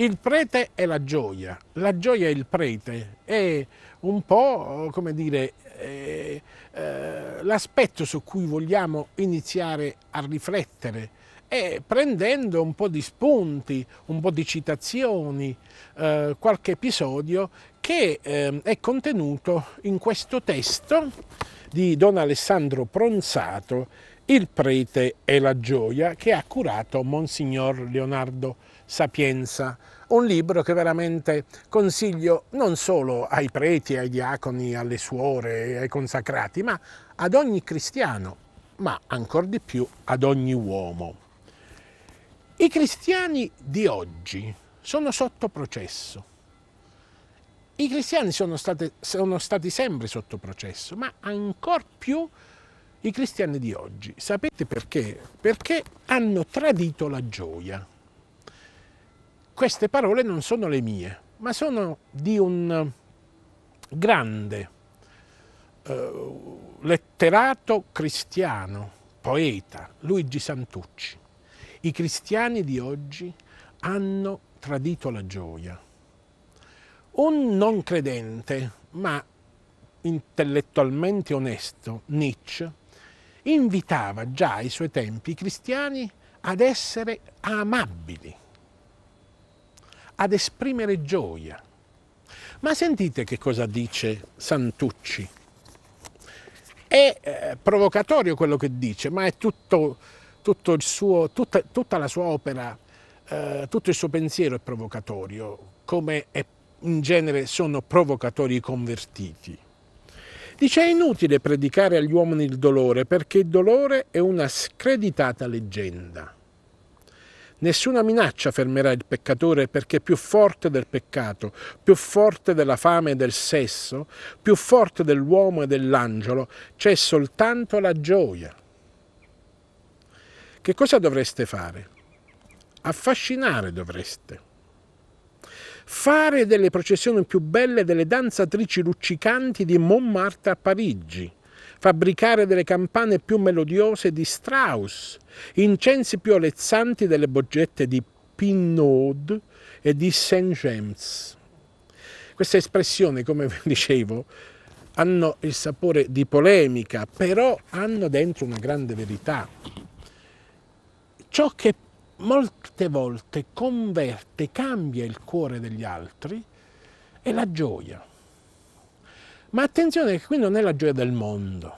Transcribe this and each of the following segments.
Il prete è la gioia, la gioia è il prete, è un po' eh, come dire eh, eh, l'aspetto su cui vogliamo iniziare a riflettere e prendendo un po' di spunti, un po' di citazioni, eh, qualche episodio che ehm, è contenuto in questo testo di Don Alessandro Pronzato, Il prete e la gioia, che ha curato Monsignor Leonardo Sapienza, un libro che veramente consiglio non solo ai preti, ai diaconi, alle suore, ai consacrati, ma ad ogni cristiano, ma ancor di più ad ogni uomo. I cristiani di oggi sono sotto processo. I cristiani sono, state, sono stati sempre sotto processo, ma ancor più i cristiani di oggi. Sapete perché? Perché hanno tradito la gioia queste parole non sono le mie, ma sono di un eh, grande eh, letterato cristiano, poeta, Luigi Santucci. I cristiani di oggi hanno tradito la gioia. Un non credente, ma intellettualmente onesto, Nietzsche, invitava già ai suoi tempi i cristiani ad essere amabili ad esprimere gioia. Ma sentite che cosa dice Santucci. È eh, provocatorio quello che dice, ma è tutto, tutto suo, tutta, tutta, la sua opera, eh, tutto il suo pensiero è provocatorio, come è, in genere sono provocatori i convertiti. Dice è inutile predicare agli uomini il dolore perché il dolore è una screditata leggenda. Nessuna minaccia fermerà il peccatore perché più forte del peccato, più forte della fame e del sesso, più forte dell'uomo e dell'angelo, c'è soltanto la gioia. Che cosa dovreste fare? Affascinare dovreste. Fare delle processioni più belle delle danzatrici luccicanti di Montmartre a Parigi fabbricare delle campane più melodiose di Strauss, incensi più olezzanti delle boggette di Pinaud e di St. James. Queste espressioni, come dicevo, hanno il sapore di polemica, però hanno dentro una grande verità. Ciò che molte volte converte, cambia il cuore degli altri, è la gioia. Ma attenzione che qui non è la gioia del mondo,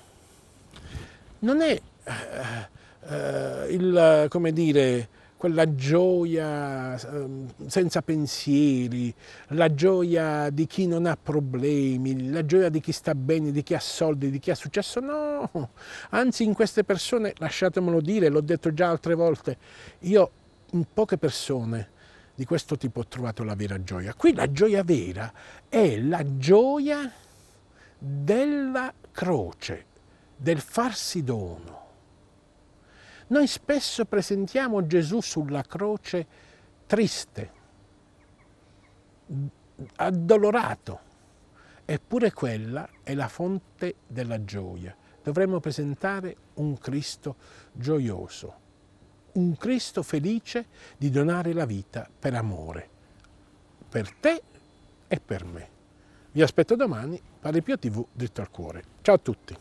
non è eh, eh il, come dire, quella gioia ehm, senza pensieri, la gioia di chi non ha problemi, la gioia di chi sta bene, di chi ha soldi, di chi ha successo. No, anzi in queste persone, lasciatemelo dire, l'ho detto già altre volte, io in poche persone di questo tipo ho trovato la vera gioia. Qui la gioia vera è la gioia della croce, del farsi dono. Noi spesso presentiamo Gesù sulla croce triste, addolorato, eppure quella è la fonte della gioia. Dovremmo presentare un Cristo gioioso, un Cristo felice di donare la vita per amore, per te e per me. Vi aspetto domani, Pari Pio TV, dritto al cuore. Ciao a tutti!